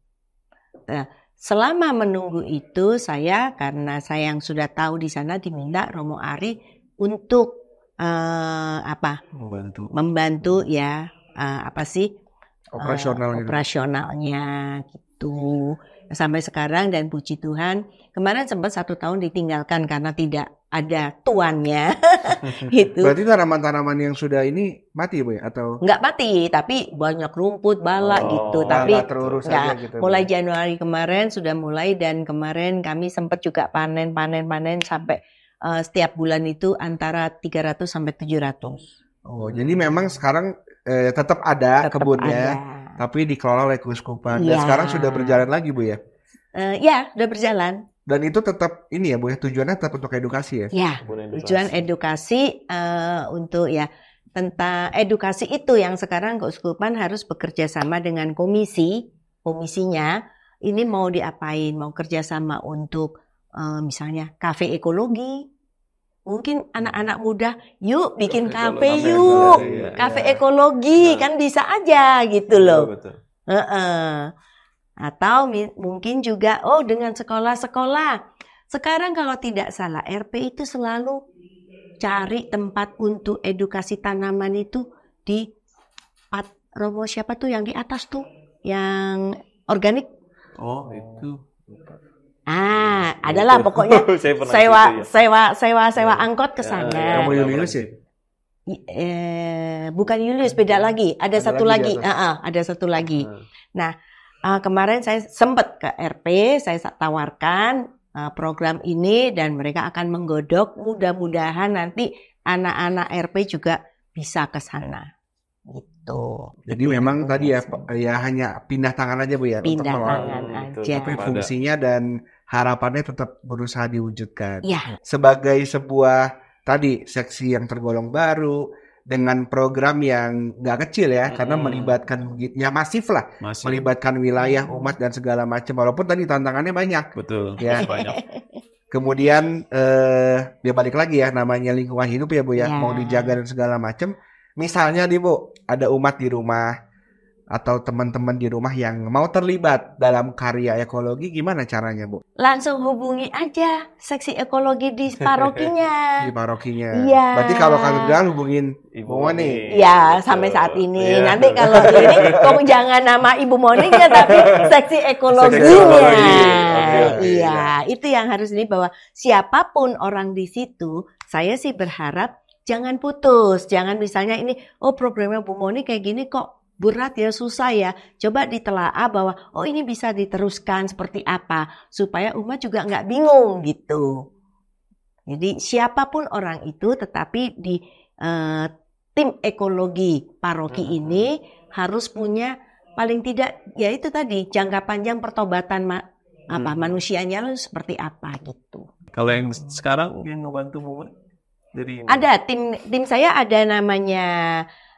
Uh, Selama menunggu itu saya karena saya yang sudah tahu di sana diminta Romo Ari untuk uh, apa? Membantu. Membantu ya uh, apa sih? Operasional uh, operasionalnya gitu. gitu sampai sekarang dan puji Tuhan. Kemarin sempat satu tahun ditinggalkan karena tidak ada tuannya. itu Berarti tanaman-tanaman yang sudah ini mati bu ya atau? Nggak mati, tapi banyak rumput bala oh, gitu. Tapi terurus nggak, aja gitu. Ya? Mulai Januari kemarin sudah mulai dan kemarin kami sempat juga panen panen panen sampai uh, setiap bulan itu antara 300 sampai 700. Oh, jadi memang sekarang eh, tetap ada tetap kebunnya. Ada tapi dikelola oleh keuskupan. Ya. Dan iya. sekarang sudah berjalan lagi Bu ya? Uh, ya, sudah berjalan. Dan itu tetap ini ya Bu ya, tujuannya tetap untuk edukasi ya? Ya, tujuan edukasi uh, untuk ya tentang edukasi itu yang sekarang keuskupan harus bekerja sama dengan komisi, komisinya ini mau diapain, mau kerjasama untuk uh, misalnya kafe ekologi, mungkin hmm. anak-anak muda yuk bikin kafe yuk kafe iya. ekologi nah. kan bisa aja gitu iya, loh betul, Uh -uh. atau mungkin juga oh dengan sekolah-sekolah sekarang kalau tidak salah RP itu selalu cari tempat untuk edukasi tanaman itu di Pat Romo siapa tuh yang di atas tuh yang organik oh itu Ah, iya, adalah pokoknya sewa, ya. sewa sewa sewa iya. angkot ke ya, sana. Ya, Kamu ya, ya? Eh, bukan Julius, beda lagi. Ada, ada satu lagi, lagi. Uh, uh, ada satu lagi. Uh. Nah, uh, kemarin saya sempat ke RP, saya tawarkan uh, program ini dan mereka akan menggodok. Mudah-mudahan nanti anak-anak RP juga bisa ke sana. Gitu. Jadi memang tadi ya, ya hanya pindah tangan aja bu ya. Pindah tangan aja. Tapi fungsinya dan harapannya tetap berusaha diwujudkan. Ya. Sebagai sebuah tadi seksi yang tergolong baru dengan program yang nggak kecil ya hmm. karena melibatkan ya masif lah masif. melibatkan wilayah umat dan segala macam walaupun tadi tantangannya banyak betul ya banyak kemudian eh dia balik lagi ya namanya lingkungan hidup ya bu ya, ya. mau dijaga dan segala macam misalnya nih bu ada umat di rumah atau teman-teman di rumah yang mau terlibat dalam karya ekologi gimana caranya Bu? Langsung hubungi aja seksi ekologi di parokinya. di parokinya. Iya. Berarti kalau kalian bilang hubungin Ibu Moni. Iya, sampai saat ini. Ya. Nanti kalau ini kamu jangan nama Ibu Moni ya tapi seksi ekologinya. Seksi ekologi. okay, iya, iya, itu yang harus ini bahwa siapapun orang di situ, saya sih berharap jangan putus, jangan misalnya ini oh programnya Bu Moni kayak gini kok berat ya, susah ya. Coba ditelaah bahwa oh ini bisa diteruskan seperti apa supaya umat juga nggak bingung gitu. Jadi siapapun orang itu tetapi di eh, tim ekologi paroki hmm, ini hmm. harus punya paling tidak ya itu tadi jangka panjang pertobatan ma apa hmm. manusianya lu seperti apa gitu. Kalau yang sekarang yang ngebantu umat dari Ada tim tim saya ada namanya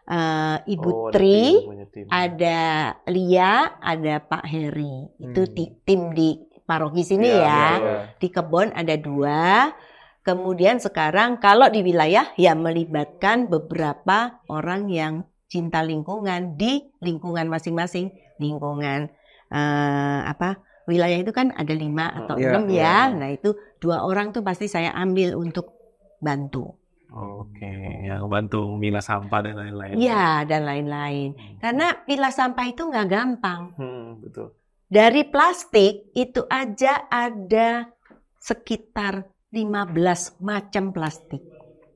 uh, Ibu oh, Tri, ada, Lia, ada Pak Heri. Itu di, hmm. tim di paroki sini iya, ya, ya. ya, ya. Di Kebon ada dua. Kemudian sekarang kalau di wilayah ya melibatkan beberapa orang yang cinta lingkungan di lingkungan masing-masing lingkungan uh, apa wilayah itu kan ada lima atau iya, enam ya. Yeah. Nah itu dua orang tuh pasti saya ambil untuk bantu. Oke, okay. Gitu. yang bantu milah sampah dan lain-lain. Ya, dan lain-lain. Hmm. Karena milah sampah itu nggak gampang. Hmm, betul. Dari plastik itu aja ada sekitar 15 macam plastik.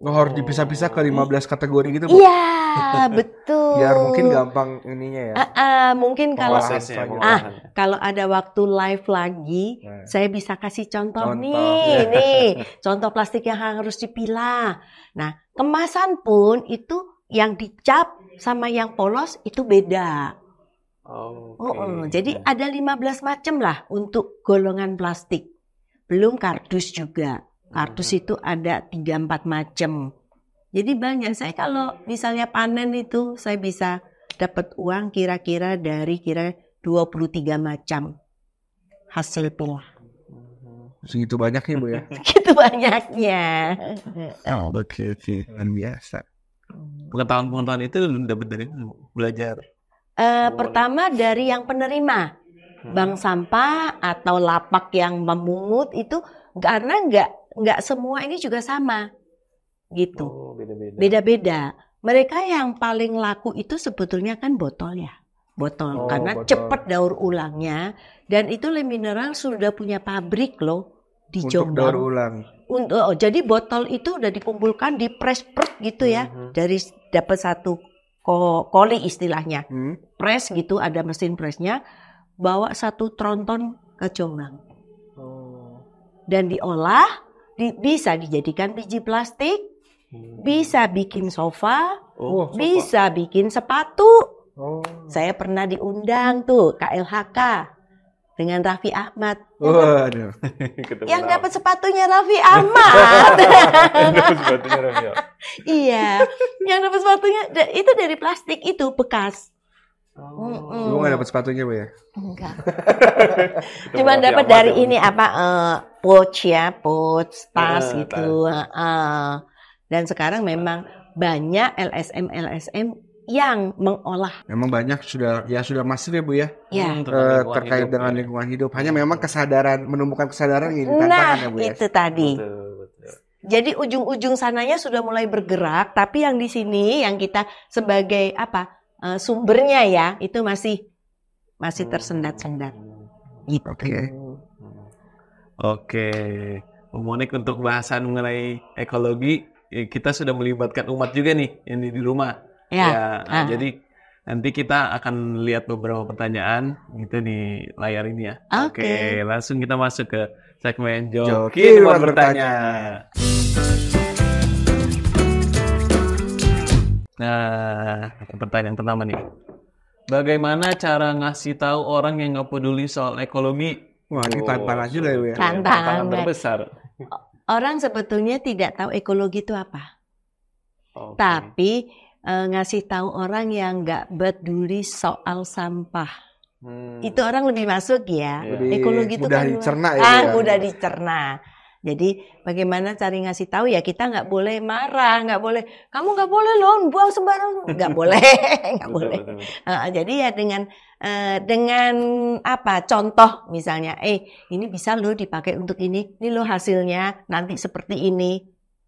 Oh, harus dipisah-pisah ke 15 kategori gitu Bu? Iya, betul. Biar mungkin gampang ininya ya. Uh, uh, mungkin kalau ah, kalau ada waktu live lagi, nah. saya bisa kasih contoh, contoh. nih, iya. nih. Contoh plastik yang harus dipilah. Nah, kemasan pun itu yang dicap sama yang polos itu beda. okay. oh, oh. Jadi ada 15 macam lah untuk golongan plastik. Belum kardus juga. Kardus itu ada tiga empat macam. Jadi banyak. Saya kalau misalnya panen itu saya bisa dapat uang kira-kira dari kira dua puluh tiga macam hasil pula. Hmm. Segitu banyaknya Bu ya? Segitu banyaknya. Oh, oke, oke. Luar biasa. Hmm. Pengetahuan-pengetahuan itu dapat dari belajar? Uh, pertama dari yang penerima. Hmm. Bank sampah atau lapak yang memungut itu karena nggak nggak semua ini juga sama gitu. Oh, beda-beda. oh, Mereka yang paling laku itu sebetulnya kan botol ya. Botol oh, karena botol. cepat daur ulangnya dan itu Le Mineral sudah punya pabrik loh di Untuk daur ulang. Untuk oh, jadi botol itu udah dikumpulkan di press press gitu ya. Mm-hmm. Dari dapat satu ko- koli istilahnya. Hmm? Press gitu ada mesin pressnya bawa satu tronton ke Jombang. Oh. Dan diolah di, bisa dijadikan biji plastik, hmm. bisa bikin sofa, oh, bisa bikin sepatu. Oh. Saya pernah diundang tuh KLHK dengan Raffi Ahmad. Oh, aduh. Yang dapat sepatunya Raffi sepatunya Raffi Ahmad. iya, yang dapat sepatunya itu dari plastik itu bekas. Oh. Mm -mm. dapat sepatunya, Bu ya? Enggak. Cuma dapat dari ya, ini apa uh, pouch ya, pouch, tas eh, gitu. Uh, dan sekarang memang banyak LSM LSM yang mengolah. Memang banyak sudah ya sudah masif ya bu ya, ya. Hmm, terkait, uh, terkait hidup, dengan ya. lingkungan hidup. Hanya hmm. memang kesadaran menemukan kesadaran ini tantangan nah, ya bu ya. itu tadi. betul. Jadi ujung-ujung sananya sudah mulai bergerak, tapi yang di sini yang kita sebagai apa uh, sumbernya ya itu masih masih tersendat-sendat gitu. Oke. Okay. Oke. Okay. Monik untuk bahasan mengenai ekologi ya, kita sudah melibatkan umat juga nih yang di rumah. Ya. ya uh. Jadi nanti kita akan lihat beberapa pertanyaan gitu di layar ini ya. Oke, okay. okay, langsung kita masuk ke segmen Joki, Joki bertanya. bertanya. Nah, pertanyaan pertama nih. Bagaimana cara ngasih tahu orang yang nggak peduli soal ekonomi Wah, ini tantangan juga ya. ya? Tantangan terbesar. Orang sebetulnya tidak tahu ekologi itu apa. Okay. Tapi uh, ngasih tahu orang yang nggak peduli soal sampah. Hmm. Itu orang lebih masuk ya. Lebih ekologi itu mudah kan dicerna ya. Ah, ya. mudah dicerna. Jadi bagaimana cari ngasih tahu ya kita nggak boleh marah, nggak boleh kamu nggak boleh loh buang sembarang, nggak boleh, nggak boleh. Uh, jadi ya dengan eh, dengan apa contoh misalnya, eh ini bisa lo dipakai untuk ini, ini lo hasilnya nanti seperti ini,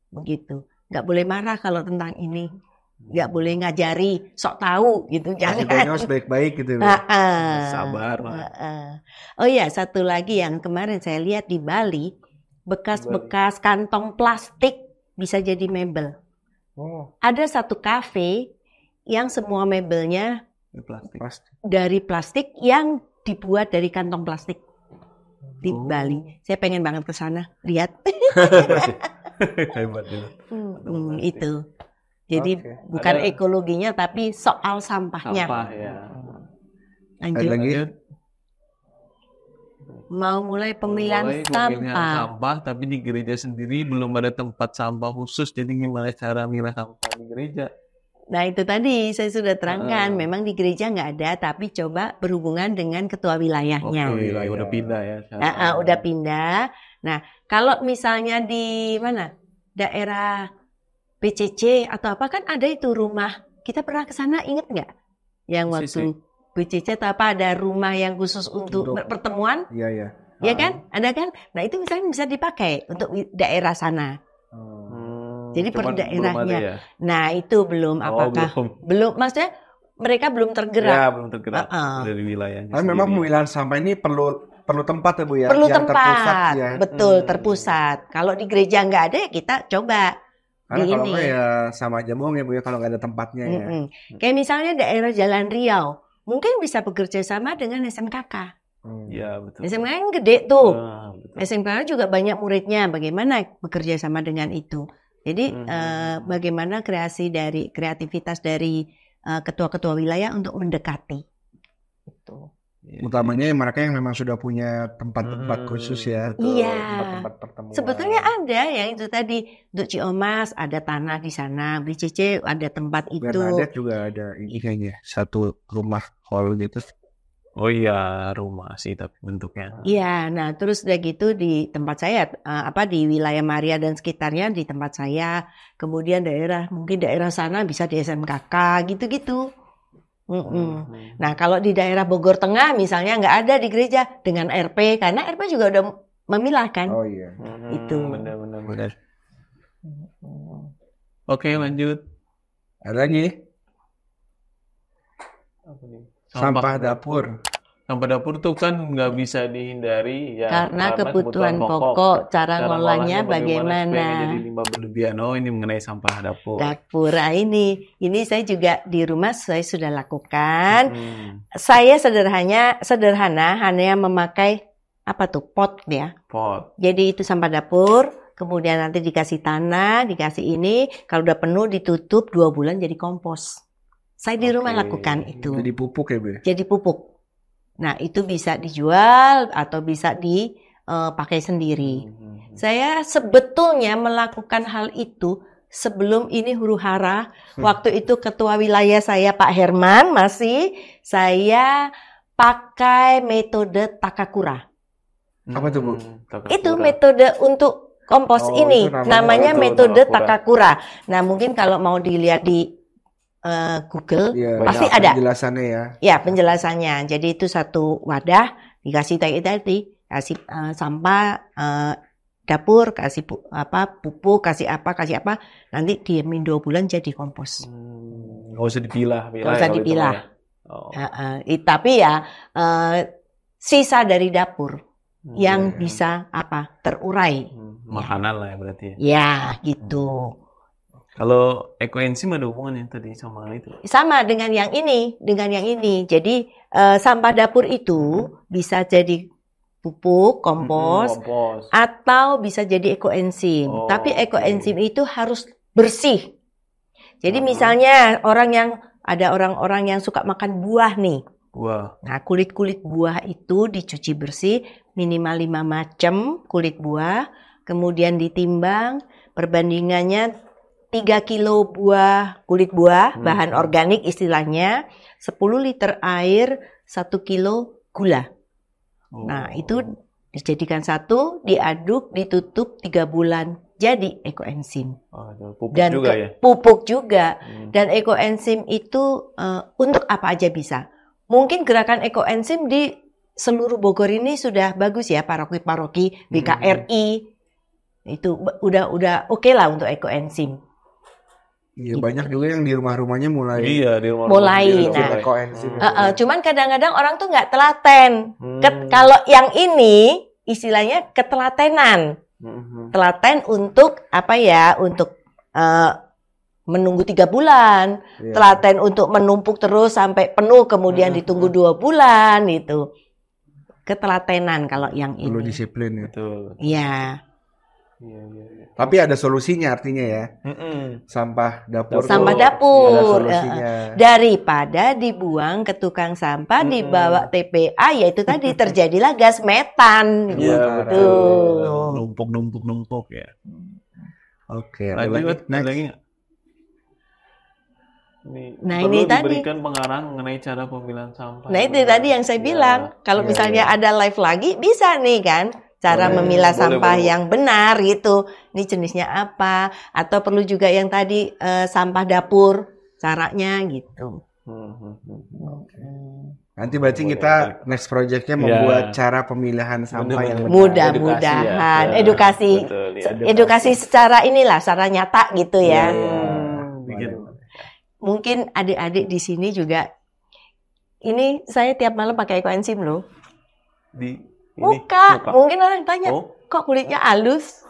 begitu. Nggak boleh marah kalau tentang ini nggak boleh ngajari sok tahu gitu jangan harus baik-baik gitu uh, uh, sabar uh, uh. oh ya satu lagi yang kemarin saya lihat di Bali bekas-bekas kantong plastik bisa jadi mebel. Oh. Ada satu kafe yang semua mebelnya plastik. dari plastik yang dibuat dari kantong plastik di oh. Bali. Saya pengen banget ke sana lihat. Hebat hmm, itu. Jadi okay. bukan Ada... ekologinya tapi soal sampahnya. Sampah, ya. Lanjut. Lanjut mau mulai pemilihan mulai sampah. sampah, tapi di gereja sendiri belum ada tempat sampah khusus. Jadi gimana cara milah sampah di gereja? Nah itu tadi saya sudah terangkan, uh. memang di gereja nggak ada, tapi coba berhubungan dengan ketua wilayahnya. Oke, wilayah udah pindah ya. Nah, uh, udah pindah. Nah kalau misalnya di mana daerah PCC atau apa kan ada itu rumah. Kita pernah ke sana inget nggak? Yang waktu Sisi. BCC apa ada rumah yang khusus untuk, untuk pertemuan? Iya iya. Iya ah. kan? Ada kan? Nah itu misalnya bisa dipakai untuk daerah sana. Hmm. Jadi per daerahnya. Ya? Nah itu belum oh, apakah belum. belum maksudnya mereka belum tergerak. Ya belum tergerak uh -uh. dari wilayahnya. Tapi memang wilayah sampah ini perlu perlu tempat ya bu ya. Perlu yang tempat. Terpusat, ya. Betul hmm. terpusat. Kalau di gereja nggak ada ya kita coba. Karena kalau ya sama aja bohong ya bu ya kalau nggak ada tempatnya ya. Mm -mm. Kayak misalnya daerah Jalan Riau mungkin bisa bekerja sama dengan SMKK. Hmm. Ya, betul. SMK yang gede tuh. Ya, ah, SMK juga banyak muridnya. Bagaimana bekerja sama dengan itu? Jadi hmm. hmm eh, hmm, bagaimana kreasi dari kreativitas dari ketua eh, ketua-ketua wilayah untuk mendekati itu. Iya, iya. utamanya ya, mereka yang memang sudah punya tempat-tempat hmm, khusus ya hmm. iya tempat-tempat pertemuan sebetulnya ada yang itu tadi untuk Ciomas ada tanah di sana BCC ada tempat itu Bernadette juga ada ini kayaknya satu rumah hall gitu Oh iya rumah sih tapi bentuknya. Iya, nah terus udah gitu di tempat saya eh, apa di wilayah Maria dan sekitarnya di tempat saya, kemudian daerah mungkin daerah sana bisa di SMKK gitu-gitu. Mm -mm. Nah, kalau di daerah Bogor Tengah misalnya nggak ada di gereja dengan RP karena RP juga udah memilah kan. Oh iya. Hmm, Itu. Benar-benar. Oke, lanjut. Ada lagi? Sampah, Sampah dapur yang pada dapur kan nggak bisa dihindari ya karena, karena kebutuhan, kebutuhan pokok, pokok cara, cara ngolahnya bagaimana. bagaimana? Oh ini mengenai sampah dapur. Dapur ah ini ini saya juga di rumah saya sudah lakukan. Hmm. Saya sederhananya sederhana hanya memakai apa tuh pot ya. Pot. Jadi itu sampah dapur. Kemudian nanti dikasih tanah, dikasih ini. Kalau udah penuh ditutup dua bulan jadi kompos. Saya di rumah Oke. lakukan itu. Jadi pupuk ya, Bu? Ya? Jadi pupuk Nah, itu bisa dijual atau bisa dipakai eh, sendiri. Hmm, hmm, hmm. Saya sebetulnya melakukan hal itu sebelum ini huru hara. Waktu itu ketua wilayah saya Pak Herman masih saya pakai metode Takakura. Apa itu, Bu? Takakura. Itu metode untuk kompos oh, ini namanya, namanya metode takakura. takakura. Nah, mungkin kalau mau dilihat di uh, Google ya, pasti ada penjelasannya ya. Ya penjelasannya. Jadi itu satu wadah dikasih tadi tadi kasih uh, sampah uh, dapur kasih pu apa pupuk kasih apa kasih apa nanti diemin dua bulan jadi kompos. Hmm, gak usah dipilah. Gak ya usah ya, dipilah. Oh. Uh, uh, tapi ya uh, sisa dari dapur hmm, yang yeah. Iya. bisa apa terurai. Hmm, makanan lah ya berarti. Ya, ya gitu. Hmm. Kalau ekoenzim ada hubungan yang tadi sama itu? Sama dengan yang ini, dengan yang ini. Jadi uh, sampah dapur itu hmm. bisa jadi pupuk, kompos, hmm, kompos. atau bisa jadi ekoenzim. Oh, Tapi ekoenzim okay. itu harus bersih. Jadi hmm. misalnya orang yang ada orang-orang yang suka makan buah nih. Buah. Nah, kulit-kulit buah itu dicuci bersih minimal lima macam kulit buah, kemudian ditimbang perbandingannya 3 kilo buah kulit buah, hmm. bahan organik istilahnya, 10 liter air, 1 kilo gula. Nah, oh. Nah, itu dijadikan satu, diaduk, ditutup tiga bulan jadi ekoenzim. Oh, dan juga ke, ya. Pupuk juga. Hmm. Dan ekoenzim itu uh, untuk apa aja bisa. Mungkin gerakan ekoenzim di seluruh Bogor ini sudah bagus ya paroki-paroki BKRI. Hmm. Itu udah udah oke okay lah untuk ekoenzim. Iya gitu. banyak juga yang di rumah-rumahnya mulai. Iya di rumah. Mulai. nah, uh, uh, cuman kadang-kadang orang tuh nggak telaten. Hmm. kalau yang ini istilahnya ketelatenan. Hmm. Telaten untuk apa ya? Untuk uh, menunggu tiga bulan. Yeah. Telaten untuk menumpuk terus sampai penuh, kemudian hmm. ditunggu dua bulan itu. Ketelatenan kalau yang ini. Perlu disiplin itu. Ya. Iya. Iya, iya, iya, Tapi ada solusinya artinya ya. Mm-mm. Sampah dapur. Sampah dapur. Ada solusinya. Daripada dibuang ke tukang sampah Mm-mm. dibawa TPA yaitu tadi terjadilah gas metan Iya, gitu. betul. Numpuk-numpuk-numpuk ya. Oke, okay, next. lagi Nih, nah ini tadi diberikan pengarang mengenai cara pemilihan sampah. Nah itu tadi yang saya iya. bilang, kalau ya, misalnya ya. ada live lagi bisa nih kan cara boleh, memilah boleh, sampah boleh. yang benar gitu. Ini jenisnya apa? Atau perlu juga yang tadi uh, sampah dapur caranya gitu. Hmm, hmm, hmm, Nanti berarti boleh, kita ya. next projectnya iya. membuat ya. cara pemilihan sampah benar, yang Mudah-mudahan edukasi, Betul, ya. edukasi, iya, iya. edukasi secara inilah, secara nyata gitu ya. ya, Mungkin adik-adik di sini juga. Ini saya tiap malam pakai koensim loh. Di muka. muka. Mungkin orang tanya, oh. kok kulitnya halus?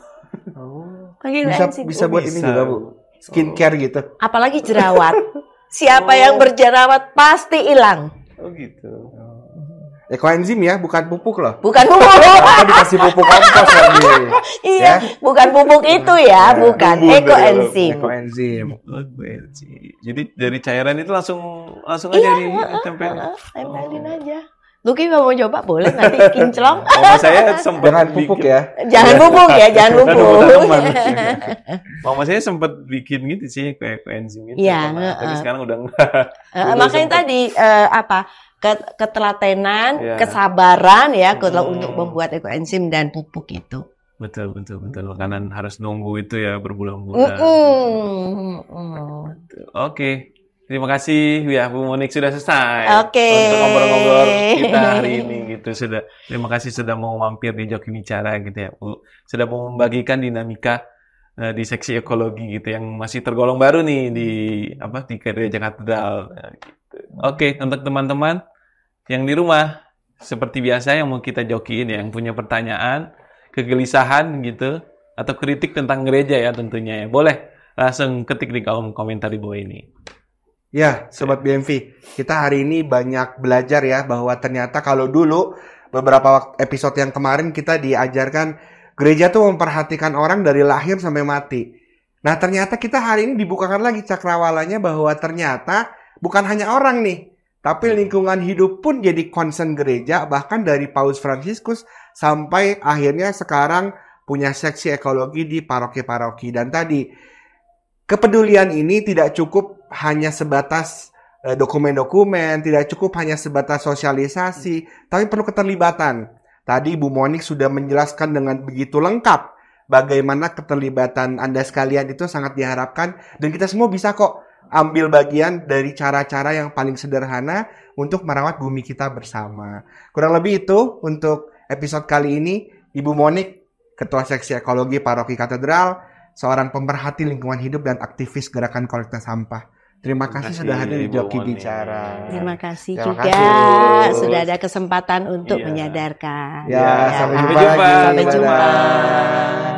Oh. Lagi bisa bisa buat ini juga, Bu. Skincare oh. gitu. Apalagi jerawat. Siapa oh. yang berjerawat pasti hilang. Oh gitu. Ekoenzim oh. ya, ya, bukan pupuk loh. Bukan pupuk. Apa dikasih pupuk kompos lagi? Iya, ya? bukan pupuk itu ya, ya bukan ekoenzim. Ekoenzim. Oh, enzim. Jadi dari cairan itu langsung langsung iya, aja di tempel. Tempelin oh. aja. Luki mau coba boleh nanti kinclong. Mama saya sempat jangan ya. Iya. pupuk ya. Jangan kan pupuk ya, jangan pupuk. Mama saya sempat bikin gitu sih kayak enzim gitu. Iya, tapi sekarang udah nggak. Uh, makanya tadi uh, apa? ketelatenan, ya. kesabaran ya kalau untuk membuat ekoenzim dan pupuk itu. Betul, betul, betul. Makanan harus nunggu itu ya berbulan-bulan. Mm -mm. Oke. Okay. Terima kasih ya Bu Monik sudah selesai Oke. Okay. untuk ngobrol-ngobrol kita hari ini gitu sudah. Terima kasih sudah mau mampir di Joki Bicara gitu ya Bu. Sudah mau membagikan dinamika uh, di seksi ekologi gitu yang masih tergolong baru nih di apa di Gereja Katedral. Eh, gitu. Oke, okay, untuk teman-teman yang di rumah seperti biasa yang mau kita jokiin ya, yang punya pertanyaan, kegelisahan gitu atau kritik tentang gereja ya tentunya ya. Boleh langsung ketik di kolom komentar di bawah ini. Ya, iya. sobat BMV, kita hari ini banyak belajar ya bahwa ternyata kalau dulu beberapa episode yang kemarin kita diajarkan gereja tuh memperhatikan orang dari lahir sampai mati. Nah, ternyata kita hari ini dibukakan lagi cakrawalanya bahwa ternyata bukan hanya orang nih, tapi lingkungan hidup pun jadi concern gereja bahkan dari Paus Fransiskus sampai akhirnya sekarang punya seksi ekologi di paroki-paroki dan tadi kepedulian ini tidak cukup hanya sebatas eh, dokumen-dokumen, tidak cukup hanya sebatas sosialisasi, hmm. tapi perlu keterlibatan. Tadi ibu Monik sudah menjelaskan dengan begitu lengkap bagaimana keterlibatan Anda sekalian itu sangat diharapkan dan kita semua bisa kok ambil bagian dari cara-cara yang paling sederhana untuk merawat bumi kita bersama. Kurang lebih itu untuk episode kali ini Ibu Monik, Ketua Seksi Ekologi Paroki Katedral, seorang pemerhati lingkungan hidup dan aktivis gerakan kolektor sampah. Terima kasih, kasih sudah hadir di Joki Bicara. Terima kasih Terima juga kasih. sudah ada kesempatan untuk yeah. menyadarkan. Ya, ya. sampai jumpa. Sampai jumpa. Sampai jumpa.